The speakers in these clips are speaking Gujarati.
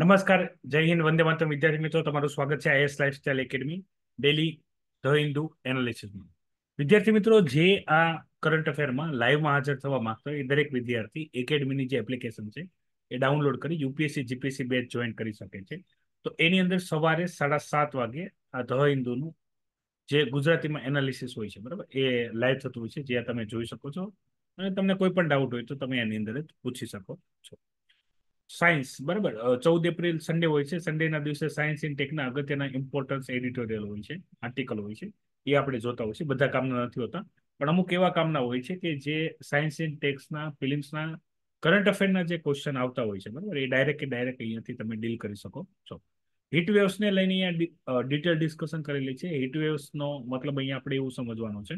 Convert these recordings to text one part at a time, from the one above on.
નમસ્કાર જય હિન્દ વંદે માતરમ વિદ્યાર્થી મિત્રો તમારું સ્વાગત છે IAS lifestyle academy daily the Hindu એનાલિસિસમાં વિદ્યાર્થી મિત્રો જે આ કરંટ અફેરમાં લાઈવમાં હાજર થવા માંગતો હોય એ દરેક વિદ્યાર્થી એકેડમીની જે એપ્લિકેશન છે એ ડાઉનલોડ કરી યુપીએસસી જીપીએસસી બેચ જોઈન કરી શકે છે તો એની અંદર સવારે સાડા સાત વાગે આ ધ હિન્દુનું જે ગુજરાતીમાં એનાલિસિસ હોય છે બરાબર એ લાઈવ થતું હોય છે જે તમે જોઈ શકો છો અને તમને કોઈ પણ ડાઉટ હોય તો તમે એની અંદર જ પૂછી શકો છો સાયન્સ બરાબર ચૌદ એપ્રિલ સન્ડે હોય છે સન્ડેના દિવસે સાયન્સ એન્ડ ટેકના અગત્યના ઇમ્પોર્ટન્સ એડિટોરિયલ હોય છે આર્ટિકલ હોય છે એ આપણે જોતા હોય છે બધા કામના નથી હોતા પણ અમુક એવા કામના હોય છે કે જે સાયન્સ એન્ડ ટેક્સના ફિલિમ્સના કરંટ અફેરના જે ક્વેશ્ચન આવતા હોય છે બરાબર એ ડાયરેક્ટ કે ડાયરેક્ટ અહીંયાથી તમે ડીલ કરી શકો છો હીટ વેવ્સને લઈને અહીંયા ડિટેલ ડિસ્કશન કરેલી છે હીટ વેવ્સનો મતલબ અહીંયા આપણે એવું સમજવાનો છે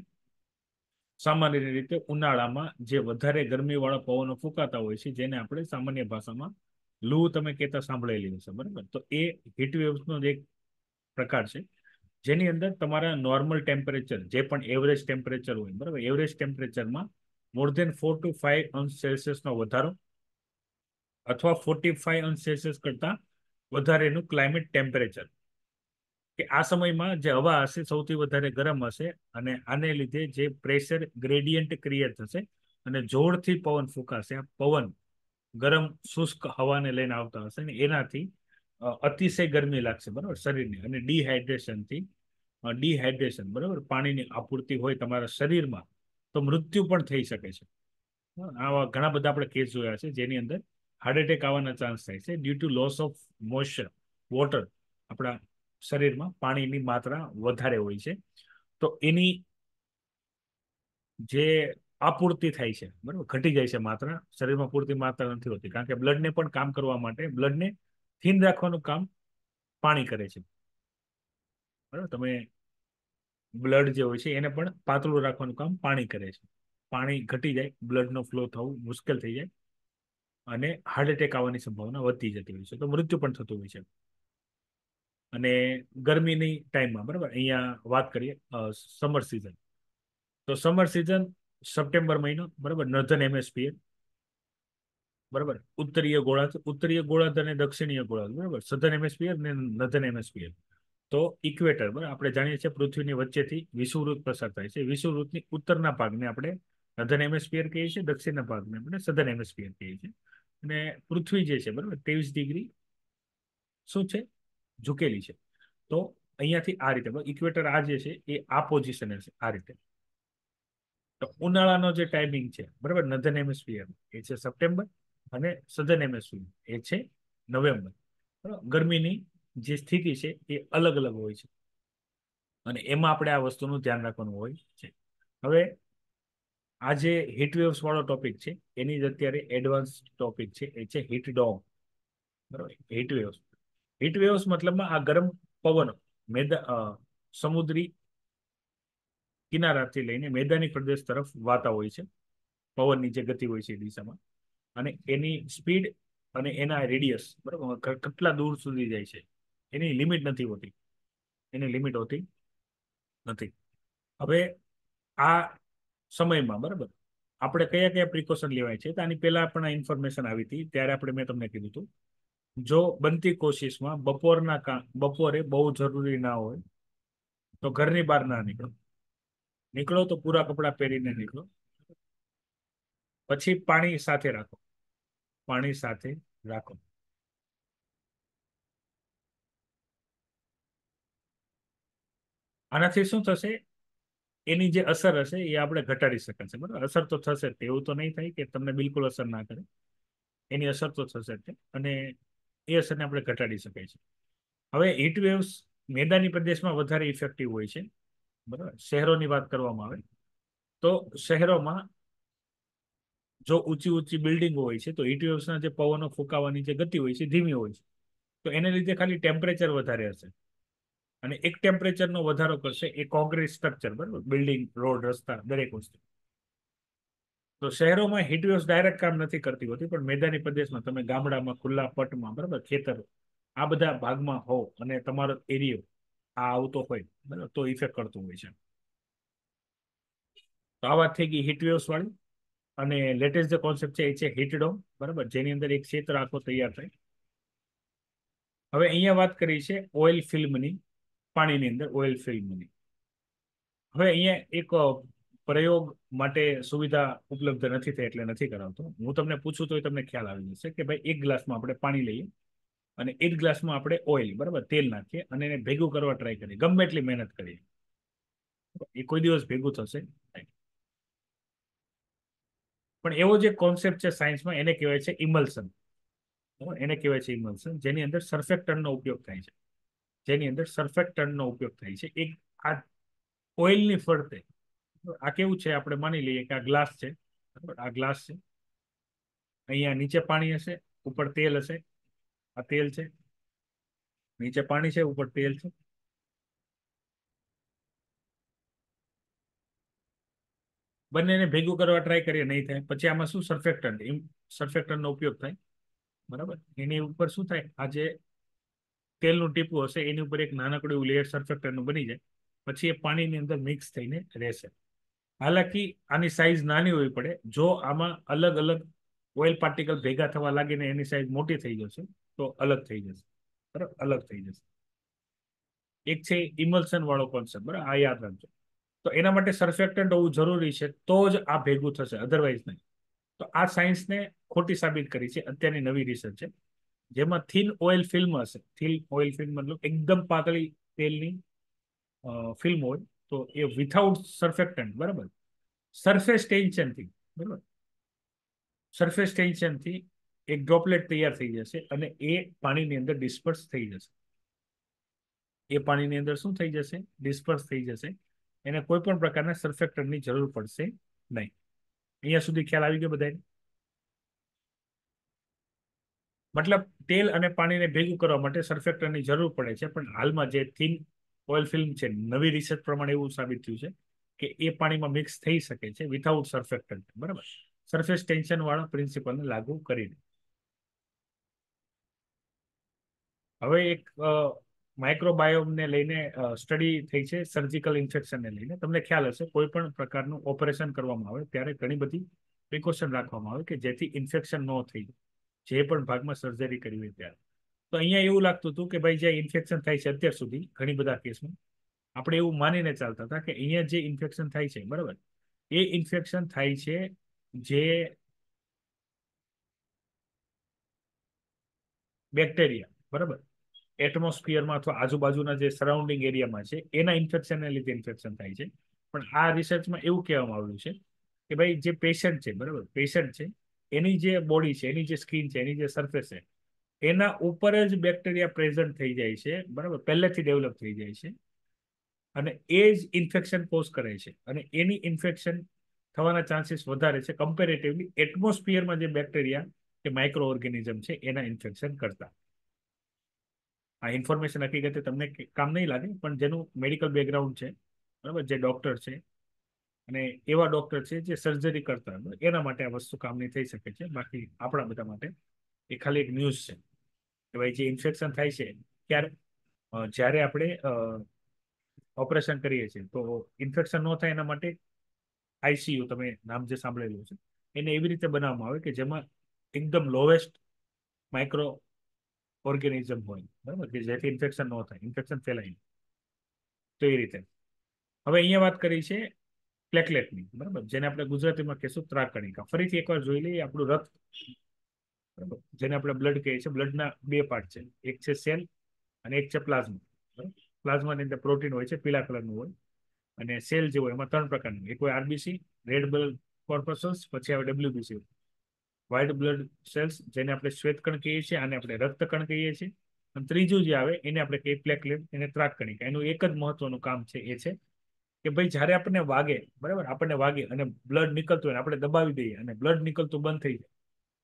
સામાન્ય રીતે ઉનાળામાં જે વધારે ગરમીવાળા પવનો ફૂંકાતા હોય છે જેને આપણે સામાન્ય ભાષામાં લૂ તમે કહેતા સાંભળેલી હશે બરાબર તો એ હીટ વેવ્સનો એક પ્રકાર છે જેની અંદર તમારા નોર્મલ ટેમ્પરેચર જે પણ એવરેજ ટેમ્પરેચર હોય બરાબર એવરેજ ટેમ્પરેચરમાં more than four to five અંશ સેલ્સિયસનો વધારો અથવા ફોર્ટી ફાઈવ અંશ સેલ્સિયસ કરતાં વધારેનું ક્લાઇમેટ ટેમ્પરેચર કે આ સમયમાં જે હવા હશે સૌથી વધારે ગરમ હશે અને આને લીધે જે પ્રેશર ગ્રેડિયન્ટ ક્રિએટ થશે અને જોરથી પવન ફૂંકાશે આ પવન ગરમ શુષ્ક હવાને લઈને આવતા હશે અને એનાથી અતિશય ગરમી લાગશે બરાબર શરીરને અને ડિહાઇડ્રેશનથી ડિહાઇડ્રેશન બરાબર પાણીની આપૂર્તિ હોય તમારા શરીરમાં તો મૃત્યુ પણ થઈ શકે છે આવા ઘણા બધા આપણે કેસ જોયા છે જેની અંદર હાર્ટ એટેક આવવાના ચાન્સ થાય છે due to loss of moisture water આપણા શરીરમાં પાણીની માત્રા વધારે હોય છે તો એની જે અપૂર્તિ થાય છે બરાબર ઘટી જાય છે માત્ર શરીરમાં પૂરતી માત્રા નથી હોતી કારણ કે બ્લડને પણ કામ કરવા માટે બ્લડને થીન રાખવાનું કામ પાણી કરે છે બરાબર તમે બ્લડ જે હોય છે એને પણ પાતળું રાખવાનું કામ પાણી કરે છે પાણી ઘટી જાય બ્લડનો ફ્લો થવું મુશ્કેલ થઈ જાય અને હાર્ટ એટેક આવવાની સંભાવના વધતી જતી હોય છે તો મૃત્યુ પણ થતું હોય છે અને ગરમીની ટાઈમમાં બરાબર અહીંયા વાત કરીએ સમર સિઝન તો સમર સિઝન સપ્ટેમ્બર મહિનો બરાબર નર્ધન એમએસપીએ બરાબર ઉત્તરીય ગોળાર્ધ ઉત્તરીય ગોળાર્ધ અને દક્ષિણીય ગોળાર્ધ બરાબર સધન એમએસપીએલ અને નર્ધન એમએસપીએલ તો ઇક્વેટર બરાબર આપણે જાણીએ છીએ પૃથ્વીની વચ્ચેથી વિષુવૃત પસાર થાય છે વિષુવૃતની ઉત્તરના ભાગને આપણે નર્ધન એમએસપીએલ કહીએ છીએ દક્ષિણના ભાગને આપણે સધન એમએસપીએલ કહીએ છીએ અને પૃથ્વી જે છે બરાબર ત્રેવીસ ડિગ્રી શું છે ઝૂકેલી છે તો અહીંયાથી આ રીતે ઇક્વેટર આ જે છે એ આ પોઝિશન છે આ રીતે તો ઉનાળાનો જે ટાઈમિંગ છે બરાબર નધન હેમિસ્ફિયર એ છે સપ્ટેમ્બર અને સધન હેમિસ્ફિયર એ છે નવેમ્બર બરાબર ગરમીની જે સ્થિતિ છે એ અલગ અલગ હોય છે અને એમાં આપણે આ વસ્તુનું ધ્યાન રાખવાનું હોય છે હવે આ જે હીટ વાળો ટોપિક છે એની જ અત્યારે એડવાન્સ ટોપિક છે એ છે હીટ ડોમ બરાબર હીટ વેવ્સ મતલબમાં આ ગરમ પવનો મેદા સમુદ્રી કિનારાથી લઈને મેદાની પ્રદેશ તરફ વાતા હોય છે પવનની જે ગતિ હોય છે એ દિશામાં અને એની સ્પીડ અને એના રેડિયસ બરાબર કેટલા દૂર સુધી જાય છે એની લિમિટ નથી હોતી એની લિમિટ હોતી નથી હવે આ સમયમાં બરાબર આપણે કયા કયા પ્રિકોશન લેવાય છે તો આની પહેલાં પણ આ ઇન્ફોર્મેશન આવી હતી ત્યારે આપણે મેં તમને કીધું હતું જો બનતી કોશિશમાં બપોરના બપોરે બહુ જરૂરી ના હોય તો ઘરની બહાર ના નીકળો નીકળો તો પૂરા કપડાં પહેરીને નીકળો પછી પાણી સાથે રાખો પાણી સાથે રાખો આનાથી શું થશે એની જે અસર હશે એ આપણે ઘટાડી શકાશે બરાબર અસર તો થશે જ એવું તો નહીં થાય કે તમને બિલકુલ અસર ના કરે એની અસર તો થશે જ અને એ અસરને આપણે ઘટાડી શકાય છે હવે હીટ વેવ્સ મેદાની પ્રદેશમાં વધારે ઇફેક્ટિવ હોય છે બરાબર શહેરોની વાત કરવામાં આવે તો શહેરોમાં જો ઊંચી ઊંચી બિલ્ડિંગો હોય છે તો હીટવેવ્સના જે પવનો ફૂંકાવાની જે ગતિ હોય છે ધીમી હોય છે તો એને લીધે ખાલી ટેમ્પરેચર વધારે હશે અને એક ટેમ્પરેચરનો વધારો કરશે એ કોન્ક્રીટ સ્ટ્રક્ચર બરાબર બિલ્ડિંગ રોડ રસ્તા દરેક વસ્તુ તો શહેરોમાં હીટવેવ્સ ડાયરેક્ટ કામ નથી કરતી હોતી પણ મેદાની પ્રદેશમાં તમે ગામડામાં ખુલ્લા પટમાં બરાબર ખેતરો આ બધા ભાગમાં હો અને તમારો એરિયો આ આવતો હોય બરાબર તો ઇફેક્ટ કરતું હોય છે તો આ વાત થઈ ગઈ હીટવેવ્સ વાળી અને લેટેસ્ટ જે કોન્સેપ્ટ છે એ છે હીટડોમ બરાબર જેની અંદર એક ક્ષેત્ર આખો તૈયાર થાય હવે અહીંયા વાત કરી છે ઓઇલ ફિલ્મની પાણીની અંદર ઓઇલ ફિલ્મની હવે અહીંયા એક પ્રયોગ માટે સુવિધા ઉપલબ્ધ નથી થઈ એટલે નથી કરાવતો હું તમને પૂછું તો તમને ખ્યાલ આવી જશે કે ભાઈ એક ગ્લાસમાં આપણે પાણી લઈએ અને એક ગ્લાસમાં આપણે ઓઇલ બરાબર તેલ નાખીએ અને એને ભેગું કરવા ટ્રાય કરીએ ગમે એટલી મહેનત કરીએ એ કોઈ દિવસ ભેગું થશે પણ એવો જે કોન્સેપ્ટ છે સાયન્સમાં એને કહેવાય છે ઇમલ્સન એને કહેવાય છે ઇમલ્સન જેની અંદર સર્ફેક્ટનનો ઉપયોગ થાય છે જેની અંદર સર્ફેક્ટનનો ઉપયોગ થાય છે એક આ ઓઇલની ફરતે આ કેવું છે આપણે માની લઈએ કે આ ગ્લાસ છે આ ગ્લાસ છે અહીંયા નીચે પાણી હશે ઉપર તેલ હશે આ તેલ છે નીચે પાણી છે ઉપર તેલ છે બંનેને ભેગું કરવા ટ્રાય કરીએ નહીં થાય પછી આમાં શું સરફેક્ટન સરફેક્ટનનો ઉપયોગ થાય બરાબર એની ઉપર શું થાય આ જે તેલનું ટીપું હશે એની ઉપર એક નાનકડું લેયર સરફેક્ટનનું બની જાય પછી એ પાણીની અંદર મિક્સ થઈને રહેશે હાલાકી આની સાઇઝ નાની હોવી પડે જો આમાં અલગ અલગ ઓઇલ પાર્ટિકલ ભેગા થવા લાગીને એની સાઇઝ મોટી થઈ જશે તો અલગ થઈ જશે બરાબર અલગ થઈ જશે એક છે ઇમલ્સન વાળો કોન્સેપ્ટ બરાબર આ યાદ રાખજો તો એના માટે સરફેક્ટન્ટ હોવું જરૂરી છે તો જ આ ભેગું થશે અધરવાઇઝ નહીં તો આ સાયન્સને ખોટી સાબિત કરી છે અત્યારની નવી રિસર્ચ છે જેમાં થીન ઓઇલ ફિલ્મ હશે થીન ઓઇલ ફિલ્મ મતલબ એકદમ પાતળી તેલની ફિલ્મ હોય તો એ વિથાઉટ સરફેક્ટન્ટ બરાબર સરફેસ ટેન્શનથી બરાબર સરફેસ ટેન્શનથી એક ડ્રોપલેટ તૈયાર થઈ જશે અને એ પાણીની અંદર ડિસ્પર્સ થઈ જશે એ પાણીની અંદર શું થઈ જશે ડિસ્પર્સ થઈ જશે એને કોઈ પણ પ્રકારના સરફેક્ટરની જરૂર પડશે નહીં અહીંયા સુધી ખ્યાલ આવી ગયો બધાને મતલબ તેલ અને પાણીને ભેગું કરવા માટે સરફેક્ટરની જરૂર પડે છે પણ હાલમાં જે થીન ઓઇલ ફિલ્મ છે નવી રિસર્ચ પ્રમાણે એવું સાબિત થયું છે કે એ પાણીમાં મિક્સ થઈ શકે છે વિથાઉટ સરફેક્ટન્ટ બરાબર સરફેસ ટેન્શન વાળા પ્રિન્સિપલને લાગુ કરીને હવે એક માઇક્રોબાયોમને લઈને સ્ટડી થઈ છે સર્જિકલ ઇન્ફેક્શનને લઈને તમને ખ્યાલ હશે કોઈ પણ પ્રકારનું ઓપરેશન કરવામાં આવે ત્યારે ઘણી બધી પ્રિકોશન રાખવામાં આવે કે જેથી ઇન્ફેક્શન ન થઈ જે પણ ભાગમાં સર્જરી કરી હોય ત્યારે તો અહીંયા એવું લાગતું હતું કે ભાઈ જે ઇન્ફેક્શન થાય છે અત્યાર સુધી ઘણી બધા કેસમાં આપણે એવું માનીને ચાલતા હતા કે અહીંયા જે ઇન્ફેક્શન થાય છે બરાબર એ ઇન્ફેક્શન થાય છે જે બેક્ટેરિયા બરાબર એટમોસ્ફિયરમાં અથવા આજુબાજુના જે સરાઉન્ડિંગ એરિયામાં છે એના ઇન્ફેક્શનને લીધે ઇન્ફેક્શન થાય છે પણ આ રિસર્ચમાં એવું કહેવામાં આવ્યું છે કે ભાઈ જે પેશન્ટ છે બરાબર પેશન્ટ છે એની જે બોડી છે એની જે સ્કીન છે એની જે સરફેસ છે એના ઉપર જ બેક્ટેરિયા પ્રેઝન્ટ થઈ જાય છે બરાબર પહેલેથી ડેવલપ થઈ જાય છે અને એ જ ઇન્ફેક્શન કોઝ કરે છે અને એની ઇન્ફેક્શન થવાના ચાન્સીસ વધારે છે કમ્પેરેટિવલી એટમોસ્ફિયરમાં જે બેક્ટેરિયા કે માઇક્રો ઓર્ગેનિઝમ છે એના ઇન્ફેક્શન કરતાં આ ઇન્ફોર્મેશન હકીકતે તમને કામ નહીં લાગે પણ જેનું મેડિકલ બેકગ્રાઉન્ડ છે બરાબર જે ડૉક્ટર છે અને એવા ડૉક્ટર છે જે સર્જરી કરતા એના માટે આ વસ્તુ કામની થઈ શકે છે બાકી આપણા બધા માટે એ ખાલી એક ન્યૂઝ છે કે ભાઈ જે ઇન્ફેક્શન થાય છે ત્યારે જ્યારે આપણે ઓપરેશન કરીએ છીએ તો ઇન્ફેક્શન ન થાય એના માટે આઈસીયુ તમે નામ જે સાંભળેલું છે એને એવી રીતે બનાવવામાં આવે કે જેમાં એકદમ લોવેસ્ટ માઇક્રો ઓર્ગેનિઝમ હોય બરાબર કે જેથી ઇન્ફેક્શન ન થાય ઇન્ફેક્શન ફેલાય તો એ રીતે હવે અહીંયા વાત કરી છે પ્લેટલેટની બરાબર જેને આપણે ગુજરાતીમાં કહેશું ત્રાકણિકા ફરીથી એકવાર જોઈ લઈએ આપણું રક્ત બરાબર જેને આપણે બ્લડ કહીએ છીએ બ્લડના બે પાર્ટ છે એક છે સેલ અને એક છે પ્લાઝમા પ્લાઝમાની અંદર પ્રોટીન હોય છે પીળા કલરનું હોય અને સેલ જે હોય એમાં ત્રણ પ્રકારનું એક હોય આરબીસી રેડ બ્લડ કોર્પસલ્સ પછી આવે ડબલ્યુબીસી વ્હાઇટ બ્લડ સેલ્સ જેને આપણે શ્વેતકણ કહીએ છીએ આને આપણે રક્તકણ કહીએ છીએ અને ત્રીજું જે આવે એને આપણે કહીએ પ્લેકલેટ એને ત્રાકકણી એનું એક જ મહત્વનું કામ છે એ છે કે ભાઈ જ્યારે આપણને વાગે બરાબર આપણને વાગે અને બ્લડ નીકળતું હોય આપણે દબાવી દઈએ અને બ્લડ નીકળતું બંધ થઈ જાય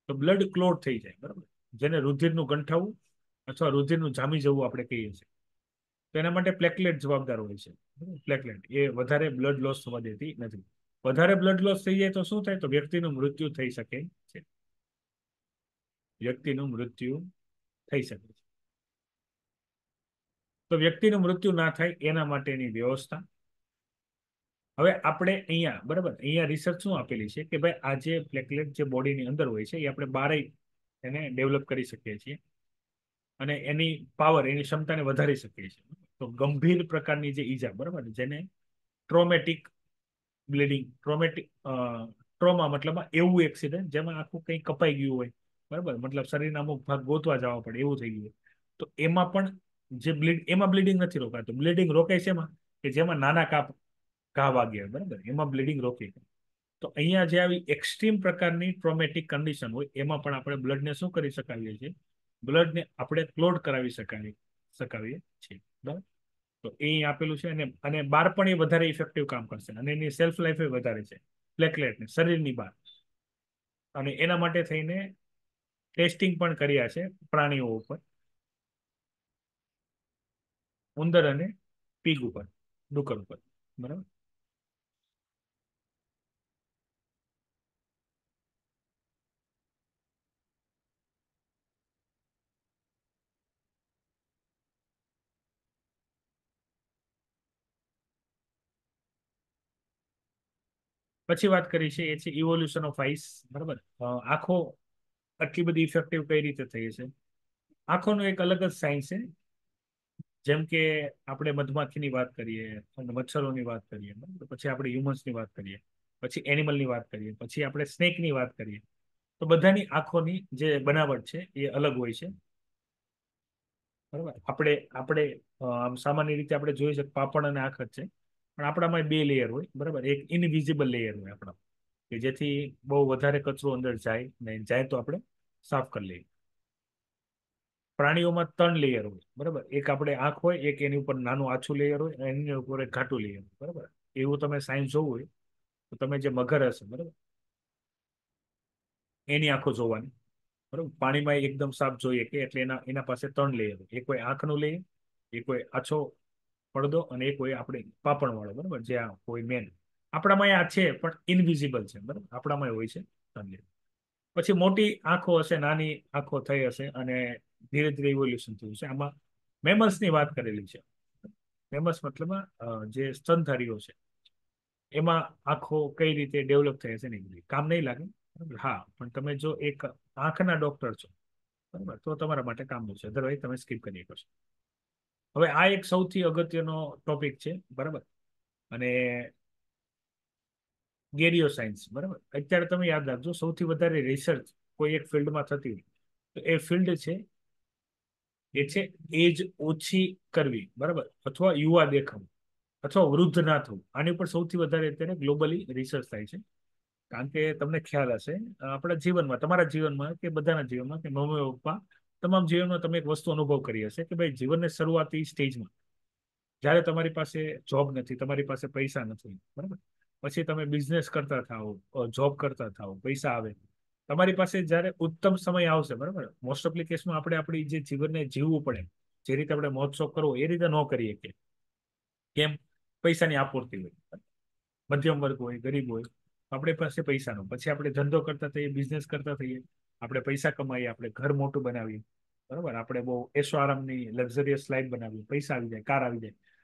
તો બ્લડ ક્લોટ થઈ જાય બરાબર જેને રુધિરનું ગંઠાવવું અથવા રુધિરનું જામી જવું આપણે કહીએ છીએ તો એના માટે પ્લેકલેટ જવાબદાર હોય છે પ્લેકલેટ એ વધારે બ્લડ લોસ થવા દેતી નથી વધારે બ્લડ લોસ થઈ જાય તો શું થાય તો વ્યક્તિનું મૃત્યુ થઈ શકે છે વ્યક્તિનું મૃત્યુ થઈ શકે છે તો વ્યક્તિનું મૃત્યુ ના થાય એના માટેની વ્યવસ્થા હવે આપણે અહીંયા બરાબર અહીંયા રિસર્ચ શું આપેલી છે કે ભાઈ આ જે પ્લેટલેટ જે બોડીની અંદર હોય છે એ આપણે બારે એને ડેવલપ કરી શકીએ છીએ અને એની પાવર એની ક્ષમતાને વધારી શકીએ છીએ તો ગંભીર પ્રકારની જે ઈજા બરાબર જેને ટ્રોમેટિક બ્લીડિંગ ટ્રોમેટિક ટ્રોમા મતલબ એવું એક્સિડન્ટ જેમાં આખું કંઈ કપાઈ ગયું હોય બરાબર મતલબ શરીરના અમુક ભાગ ગોતવા જવા પડે એવું થઈ ગયું હોય તો એમાં પણ જે બ્લીડ એમાં બ્લીડિંગ નથી રોકાતું બ્લીડિંગ રોકાય છે એમાં કે જેમાં નાના કાપ ઘા વાગ્યા બરાબર એમાં બ્લીડિંગ રોકી તો અહીંયા જે આવી એક્સ્ટ્રીમ પ્રકારની ટ્રોમેટિક કન્ડિશન હોય એમાં પણ આપણે બ્લડને શું કરી શકાવીએ છીએ બ્લડને આપણે ક્લોડ કરાવી શકાવી શકાવીએ છીએ બરાબર તો એ આપેલું છે અને અને બાર પણ એ વધારે ઇફેક્ટિવ કામ કરશે અને એની સેલ્ફ લાઈફ એ વધારે છે પ્લેકલેટની શરીરની બહાર અને એના માટે થઈને ટેસ્ટિંગ પણ કર્યા છે પ્રાણીઓ ઉપર ઉંદર અને પીગ ઉપર ડુક્કર ઉપર બરાબર પછી વાત કરી છે એ છે ઇવોલ્યુશન ઓફ આઈસ બરાબર આંખો આટલી બધી ઇફેક્ટિવ કઈ રીતે થઈ છે આંખોનો એક અલગ જ સાયન્સ છે જેમ કે આપણે મધમાખીની વાત કરીએ અને મચ્છરોની વાત કરીએ બરાબર પછી આપણે હ્યુમન્સની વાત કરીએ પછી એનિમલની વાત કરીએ પછી આપણે સ્નેકની વાત કરીએ તો બધાની આંખોની જે બનાવટ છે એ અલગ હોય છે બરાબર આપણે આપણે આમ સામાન્ય રીતે આપણે જોઈ શકીએ પાપણ અને આંખ જ છે પણ આપણામાં બે લેયર હોય બરાબર એક ઇનવિઝિબલ લેયર હોય આપણા કે જેથી બહુ વધારે કચરો અંદર જાય ને જાય તો આપણે સાફ કરી લઈએ પ્રાણીઓમાં ત્રણ લેયર હોય બરાબર એક આપણે આંખ હોય એક એની ઉપર નાનું આછું લેયર હોય એની ઉપર એક ઘાટું લેયર હોય બરાબર એવું તમે સાયન્સ જોવું હોય તો તમે જે મગર હશે બરાબર એની આંખો જોવાની બરાબર પાણીમાં એકદમ સાફ જોઈએ કે એટલે એના એના પાસે ત્રણ લેયર હોય એક કોઈ આંખનું લેયર એક કોઈ આછો પડદો અને એક હોય આપણે પાપણવાળો બરાબર જે આ હોય મેન આપણામાં આ છે પણ ઇનવિઝિબલ છે બરાબર આપણામાં હોય છે પછી મોટી આંખો હશે નાની આંખો થઈ હશે અને ધીરે ધીરે ઇવોલ્યુશન થયું છે આમાં મેમલ્સની વાત કરેલી છે મેમલ્સ મતલબ જે સ્તનધારીઓ છે એમાં આંખો કઈ રીતે ડેવલપ થઈ હશે નહીં બધી કામ નહીં લાગે હા પણ તમે જો એક આંખના ડોક્ટર છો બરાબર તો તમારા માટે કામનું છે અધરવાઇઝ તમે સ્કીપ કરી શકો છો હવે આ એક સૌથી અગત્યનો ટોપિક છે બરાબર અને ગેરિયો સાયન્સ બરાબર અત્યારે તમે યાદ રાખજો સૌથી વધારે રિસર્ચ કોઈ એક ફિલ્ડમાં થતી હોય તો એ ફિલ્ડ છે એ છે એજ ઓછી કરવી બરાબર અથવા યુવા દેખાવું અથવા વૃદ્ધ ના થવું આની ઉપર સૌથી વધારે અત્યારે ગ્લોબલી રિસર્ચ થાય છે કારણ કે તમને ખ્યાલ હશે આપણા જીવનમાં તમારા જીવનમાં કે બધાના જીવનમાં કે મમ્મી પપ્પા તમામ જીવનમાં તમે એક વસ્તુ અનુભવ કરી હશે કે ભાઈ જીવનને શરૂઆતી સ્ટેજમાં જ્યારે તમારી પાસે જોબ નથી તમારી પાસે પૈસા નથી બરાબર પછી તમે બિઝનેસ કરતા થાઓ જોબ કરતા થાઓ પૈસા આવે તમારી પાસે જ્યારે ઉત્તમ સમય આવશે બરાબર મોસ્ટ ઓફલી કેસમાં આપણે આપણી જે જીવનને જીવવું પડે જે રીતે આપણે મહોત્સવ કરવો એ રીતે ન કરીએ કે કેમ પૈસાની આપૂર્તિ હોય મધ્યમ વર્ગ હોય ગરીબ હોય આપણી પાસે પૈસાનો પછી આપણે ધંધો કરતા થઈએ બિઝનેસ કરતા થઈએ આપણે પૈસા કમાઈએ આપણે ઘર મોટું બનાવીએ બરાબર આપણે બહુ એસો આરામની લક્ઝરિયસ લાઈફ બનાવીએ પૈસા આવી જાય કાર આવી જાય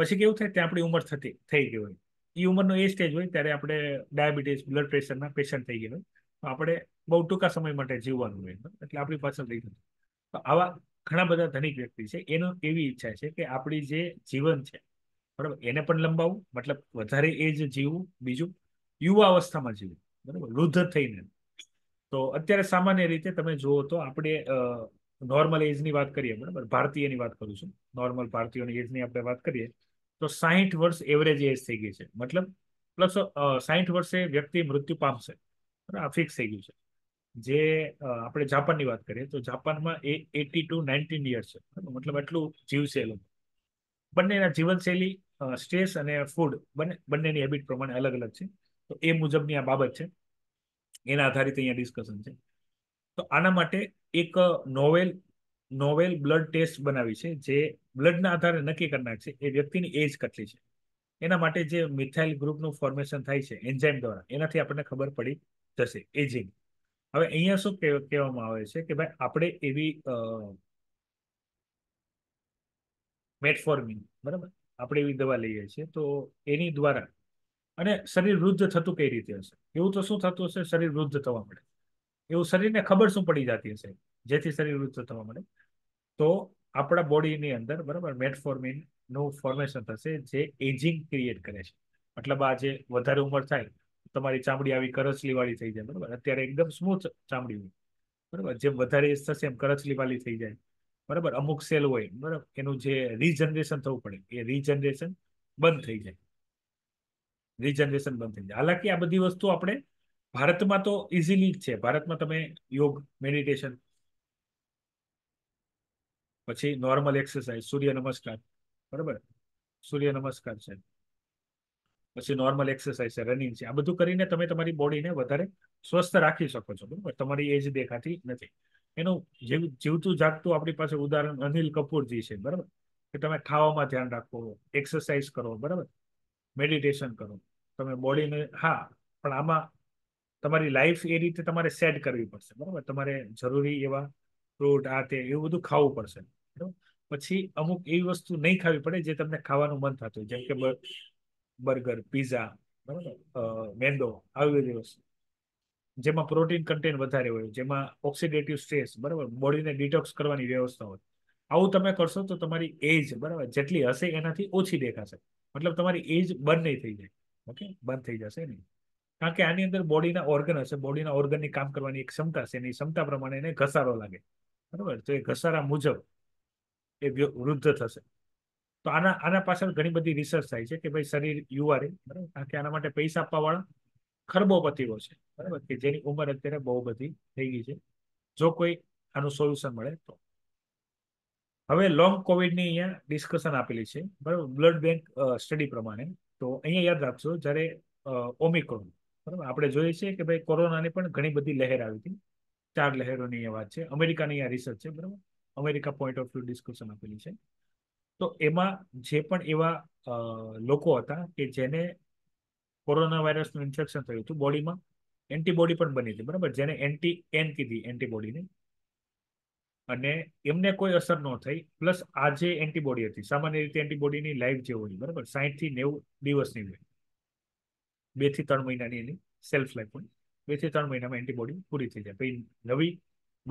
પછી કેવું થાય ત્યાં આપણી ઉંમર થતી થઈ ગઈ હોય એ ઉંમરનો એ સ્ટેજ હોય ત્યારે આપણે ડાયાબિટીસ બ્લડ પ્રેશરના પેશન્ટ થઈ ગયા હોય તો આપણે બહુ ટૂંકા સમય માટે જીવવાનું હોય એટલે આપણી પાછળ થઈ જતું તો આવા ઘણા બધા ધનિક વ્યક્તિ છે એનો એવી ઈચ્છા છે કે આપણી જે જીવન છે બરાબર એને પણ લંબાવવું મતલબ વધારે એજ જીવવું બીજું યુવા અવસ્થામાં જીવવું બરાબર વૃદ્ધ થઈને તો અત્યારે સામાન્ય રીતે તમે જુઓ તો આપણે નોર્મલ એજની વાત કરીએ બરાબર ભારતીયની વાત કરું છું નોર્મલ ભારતીયોની એજની આપણે વાત કરીએ તો સાહીઠ વર્ષ એવરેજ એજ થઈ ગઈ છે મતલબ પ્લસ સાહીઠ વર્ષે વ્યક્તિ મૃત્યુ પામશે આ ફિક્સ થઈ ગયું છે જે આપણે જાપાનની વાત કરીએ તો જાપાનમાં એ એટી ટુ નાઇન્ટીન યર છે મતલબ એટલું જીવશે એ લોકો બંનેના જીવનશૈલી સ્ટ્રેસ અને ફૂડ બંને બંનેની હેબિટ પ્રમાણે અલગ અલગ છે તો એ મુજબની આ બાબત છે એના આધારિત અહીંયા ડિસ્કશન છે તો આના માટે એક નોવેલ નોવેલ બ્લડ ટેસ્ટ બનાવી છે જે બ્લડના આધારે નક્કી કરનાર છે એ વ્યક્તિની એજ કેટલી છે એના માટે જે મિથાઇલ ગ્રુપનું ફોર્મેશન થાય છે એન્ઝાઇમ દ્વારા એનાથી આપણને ખબર પડી જશે એજિંગ હવે અહીંયા શું કહેવામાં આવે છે કે ભાઈ આપણે એવી મેટફોર્મિન બરાબર આપણે એવી દવા લઈએ છીએ તો એની દ્વારા અને શરીર વૃદ્ધ થતું કઈ રીતે હશે એવું તો શું થતું હશે શરીર વૃદ્ધ થવા મળે એવું શરીરને ખબર શું પડી જતી હશે જેથી શરીર વૃદ્ધ થવા મળે તો આપણા બોડીની અંદર બરાબર મેટફોર્મિન નું ફોર્મેશન થશે જે એજિંગ ક્રિએટ કરે છે મતલબ આ જે વધારે ઉંમર થાય તમારી ચામડી આવી કરચલી વાળી થઈ જાય બરાબર અત્યારે એકદમ સ્મૂથ ચામડી હોય બરાબર જેમ વધારે એજ થશે એમ કરચલી વાળી થઈ જાય બરાબર અમુક સેલ હોય બરાબર એનું જે રીજનરેશન થવું પડે એ રીજનરેશન બંધ થઈ જાય રિજનરેશન બંધ થઈ જાય હાલાકી આ બધી વસ્તુ આપણે ભારતમાં તો ઇઝીલી જ છે ભારતમાં તમે યોગ મેડિટેશન પછી નોર્મલ એક્સરસાઇઝ સૂર્ય નમસ્કાર બરાબર સૂર્ય નમસ્કાર છે પછી નોર્મલ એક્સરસાઇઝ છે રનિંગ છે આ બધું કરીને તમે તમારી બોડીને વધારે સ્વસ્થ રાખી શકો છો બરાબર તમારી એજ દેખાતી નથી એનું જીવ જીવતું જાગતું આપણી પાસે ઉદાહરણ અનિલ કપૂરજી છે બરાબર કે તમે ખાવામાં ધ્યાન રાખો એક્સરસાઇઝ કરો બરાબર મેડિટેશન કરો તમે બોડીને હા પણ આમાં તમારી લાઈફ એ રીતે તમારે સેટ કરવી પડશે બરાબર તમારે જરૂરી એવા ફ્રૂટ આ તે એવું બધું ખાવું પડશે પછી અમુક એવી વસ્તુ નહીં ખાવી પડે જે તમને ખાવાનું મન થતું જેમ કે બર્ગર પીઝા બરાબર મેંદો આવી બધી વસ્તુ જેમાં પ્રોટીન કન્ટેન્ટ વધારે હોય જેમાં ઓક્સિડેટિવ સ્ટ્રેસ બરાબર બોડીને ડિટોક્સ કરવાની વ્યવસ્થા હોય આવું તમે કરશો તો તમારી એજ બરાબર જેટલી હશે એનાથી ઓછી દેખાશે મતલબ તમારી એજ બંધ નહીં થઈ જાય ઓકે બંધ થઈ જશે નહીં કારણ કે આની અંદર બોડીના ઓર્ગન હશે બોડીના ઓર્ગનની કામ કરવાની એક ક્ષમતા છે એની ક્ષમતા પ્રમાણે એને ઘસારો લાગે બરાબર તો એ ઘસારા મુજબ એ વૃદ્ધ થશે તો આના આના પાછળ ઘણી બધી રિસર્ચ થાય છે કે ભાઈ શરીર યુવારે બરાબર કારણ કે આના માટે પૈસા આપવાવાળા ખરબોપતિઓ છે બરાબર કે જેની ઉંમર અત્યારે બહુ બધી થઈ ગઈ છે જો કોઈ આનું સોલ્યુશન મળે તો હવે લોંગ કોવિડની અહીંયા ડિસ્કશન આપેલી છે બરાબર બ્લડ બેંક સ્ટડી પ્રમાણે તો અહીંયા યાદ રાખજો જ્યારે ઓમિક્રોન બરાબર આપણે જોઈએ છીએ કે ભાઈ કોરોનાની પણ ઘણી બધી લહેર આવી હતી ચાર લહેરોની અહીંયા વાત છે અમેરિકાની અહીંયા રિસર્ચ છે બરાબર America point of view discussion આપેલી છે તો એમાં જે પણ એવા લોકો હતા કે જેને કોરોના વાયરસનું ઇન્ફેક્શન થયું હતું બોડીમાં એન્ટીબોડી પણ બની હતી બરાબર જેને એન્ટી એન કીધી એન્ટીબોડીને અને એમને કોઈ અસર ન થઈ પ્લસ આ જે એન્ટીબોડી હતી સામાન્ય રીતે એન્ટીબોડીની લાઈફ જે હોય બરાબર સાહીઠ થી નેવું દિવસની હોય બે થી ત્રણ મહિનાની એની સેલ્ફ લાઈફ હોય બે થી ત્રણ મહિનામાં એન્ટીબોડી પૂરી થઈ જાય પછી નવી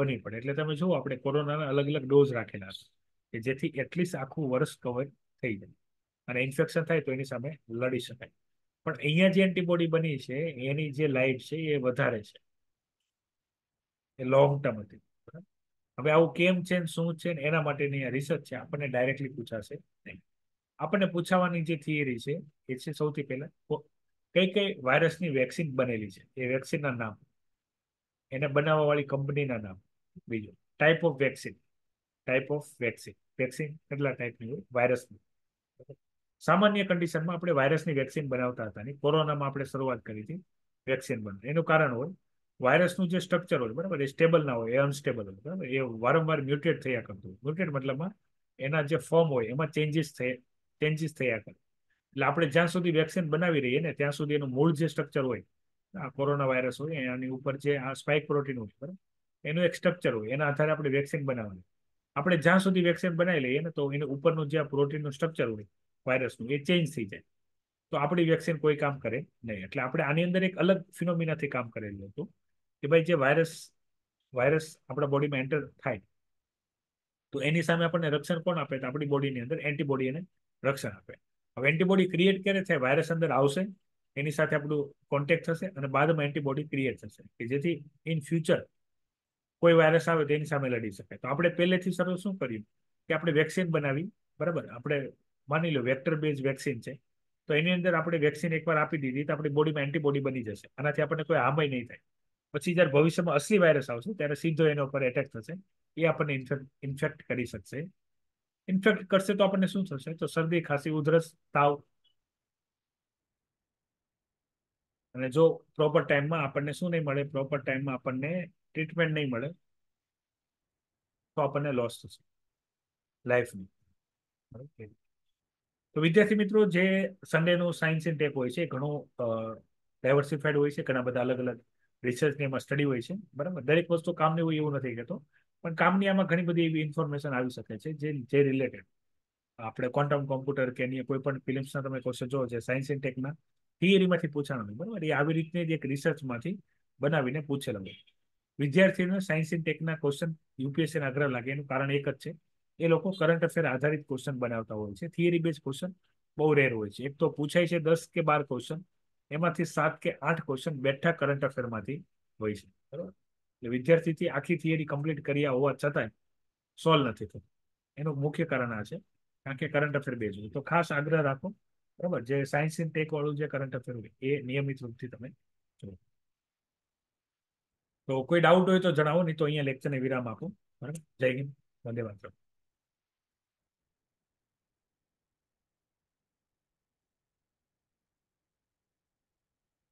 બની પડે એટલે તમે જુઓ આપણે કોરોનાના અલગ અલગ ડોઝ રાખેલા હતા કે જેથી એટલીસ્ટ આખું વર્ષ કવર થઈ જાય અને ઇન્ફેક્શન થાય તો એની સામે લડી શકાય પણ અહીંયા જે એન્ટીબોડી બની છે એની જે લાઈફ છે એ વધારે છે એ લોંગ ટર્મ હતી હવે આવું કેમ છે શું છે એના માટેની આ રિસર્ચ છે આપણને ડાયરેક્ટલી પૂછાશે નહીં આપણને પૂછાવાની જે થિયરી છે એ છે સૌથી પહેલા કઈ કઈ વાયરસની વેક્સિન બનેલી છે એ વેક્સિનના નામ એને બનાવવા વાળી કંપનીના નામ બીજું type of vaccine type of vaccine vaccine કેટલા ટાઈપની હોય વાયરસની સામાન્ય કન્ડિશનમાં આપણે વાયરસની વેક્સિન બનાવતા હતા ને કોરોનામાં આપણે શરૂઆત કરી હતી વેક્સિન બનતી એનું કારણ હોય વાયરસનું જે સ્ટ્રક્ચર હોય બરાબર એ સ્ટેબલ ના હોય એ અનસ્ટેબલ હોય બરાબર એ વારંવાર મ્યુટેટ થયા કરતું મ્યુટેટ મતલબમાં એના જે ફોર્મ હોય એમાં ચેન્જીસ થઈ ચેન્જીસ થયા કરે એટલે આપણે જ્યાં સુધી વેક્સિન બનાવી રહીએ ને ત્યાં સુધી એનું મૂળ જે સ્ટ્રક્ચર હોય આ કોરોના વાયરસ હોય એની ઉપર જે આ સ્પાઇક પ્રોટીન હોય બરાબર એનું એક સ્ટ્રક્ચર હોય એના આધારે આપણે વેક્સિન બનાવવાની આપણે જ્યાં સુધી વેક્સિન બનાવી લઈએ ને તો એની ઉપરનું જે આ પ્રોટીનનું સ્ટ્રક્ચર હોય વાયરસનું એ ચેન્જ થઈ જાય તો આપણી વેક્સિન કોઈ કામ કરે નહીં એટલે આપણે આની અંદર એક અલગ ફિનોમિનાથી કામ કરેલું હતું કે ભાઈ જે વાયરસ વાયરસ આપણા બોડીમાં એન્ટર થાય તો એની સામે આપણને રક્ષણ કોણ આપે તો આપણી બોડીની અંદર એન્ટીબોડી એને રક્ષણ આપે હવે એન્ટીબોડી ક્રિએટ ક્યારે થાય વાયરસ અંદર આવશે એની સાથે આપણું કોન્ટેક્ટ થશે અને બાદમાં એન્ટીબોડી ક્રિએટ થશે કે જેથી ઇન ફ્યુચર કોઈ વાયરસ આવે તો એની સામે લડી શકાય તો આપણે પહેલેથી સર શું કર્યું કે આપણે વેક્સિન બનાવી બરાબર આપણે માની લો વેક્ટર બેઝ વેક્સિન છે તો એની અંદર આપણે વેક્સિન એકવાર આપી દીધી તો આપણી બોડીમાં એન્ટીબોડી બની જશે આનાથી આપણને કોઈ હામય નહીં થાય પછી જ્યારે ભવિષ્યમાં અસલી વાયરસ આવશે ત્યારે સીધો એના ઉપર એટેક થશે એ આપણને ઇન્ફેક્ટ કરી શકશે ઇન્ફેક્ટ કરશે તો આપણને શું થશે તો શરદી ખાંસી ઉધરસ તાવ અને જો પ્રોપર ટાઈમમાં આપણને શું નહીં મળે પ્રોપર ટાઈમમાં આપણને ટ્રીટમેન્ટ નહીં મળે તો આપણને લોસ થશે લાઈફની તો વિદ્યાર્થી મિત્રો જે સન્ડેનું સાયન્સ ઇન હોય છે એ ઘણું ડાયવર્સિફાઈડ હોય છે ઘણા બધા અલગ અલગ રિસર્ચની એમાં સ્ટડી હોય છે બરાબર દરેક વસ્તુ કામની હોય એવું નથી કહેતો પણ કામની આમાં ઘણી બધી એવી ઇન્ફોર્મેશન આવી શકે છે જે જે રિલેટેડ આપણે ક્વોન્ટમ કોમ્પ્યુટર કે એની કોઈ પણ ફિલ્મ્સના તમે ક્વેશ્ચન જોવો છે સાયન્સ એન્ડ ટેકના થિયરીમાંથી પૂછાણો નહીં બરાબર એ આવી રીતની જ એક રિસર્ચમાંથી બનાવીને પૂછેલા હોય વિદ્યાર્થીઓને સાયન્સ એન્ડ ટેકના ક્વેશ્ચન યુપીએસસીને આગ્રહ લાગે એનું કારણ એક જ છે એ લોકો કરંટ અફેર આધારિત ક્વેશ્ચન બનાવતા હોય છે થિયરી બેઝ ક્વેશ્ચન બહુ રેર હોય છે એક તો પૂછાય છે દસ કે બાર ક્વેશ્ચન એમાંથી સાત કે આઠ ક્વેશ્ચન બેઠા કરંટ અફેરમાંથી હોય છે બરાબર એટલે વિદ્યાર્થીથી આખી થિયરી કમ્પ્લીટ કર્યા હોવા છતાંય સોલ્વ નથી થતું એનું મુખ્ય કારણ આ છે કારણ કે કરંટ અફેર બે જોઈએ તો ખાસ આગ્રહ રાખો બરાબર જે સાયન્સ ઇન ટેક વાળું જે કરંટ અફેર હોય એ નિયમિત રૂપથી તમે જુઓ તો કોઈ ડાઉટ હોય તો જણાવો નહીં તો અહીંયા લેક્ચરને વિરામ આપો બરાબર જય હિન્દ વંદે માતરમ